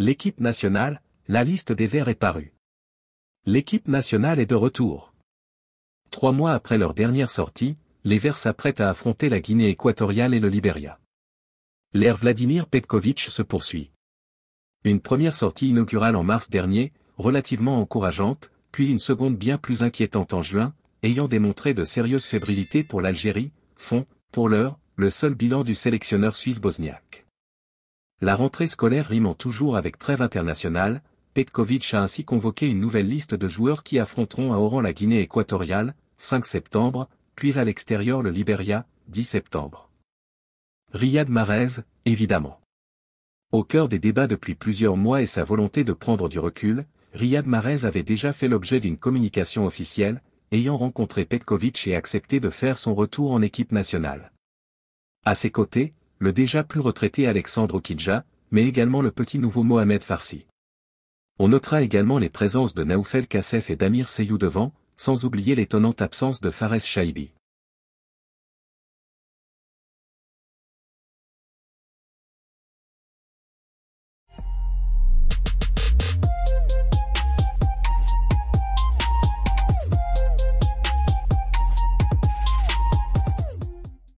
L'équipe nationale, la liste des Verts est parue. L'équipe nationale est de retour. Trois mois après leur dernière sortie, les Verts s'apprêtent à affronter la Guinée équatoriale et le Liberia. L'ère Vladimir Petkovic se poursuit. Une première sortie inaugurale en mars dernier, relativement encourageante, puis une seconde bien plus inquiétante en juin, ayant démontré de sérieuses fébrilités pour l'Algérie, font, pour l'heure, le seul bilan du sélectionneur suisse bosniaque. La rentrée scolaire rimant toujours avec trêve internationale, Petkovic a ainsi convoqué une nouvelle liste de joueurs qui affronteront à Oran la Guinée équatoriale, 5 septembre, puis à l'extérieur le Liberia, 10 septembre. Riyad Mahrez, évidemment. Au cœur des débats depuis plusieurs mois et sa volonté de prendre du recul, Riyad Mahrez avait déjà fait l'objet d'une communication officielle, ayant rencontré Petkovic et accepté de faire son retour en équipe nationale. À ses côtés, le déjà plus retraité Alexandre Okidja, mais également le petit nouveau Mohamed Farsi. On notera également les présences de Naoufel Kassef et d'Amir Seyou devant, sans oublier l'étonnante absence de Fares Shaibi.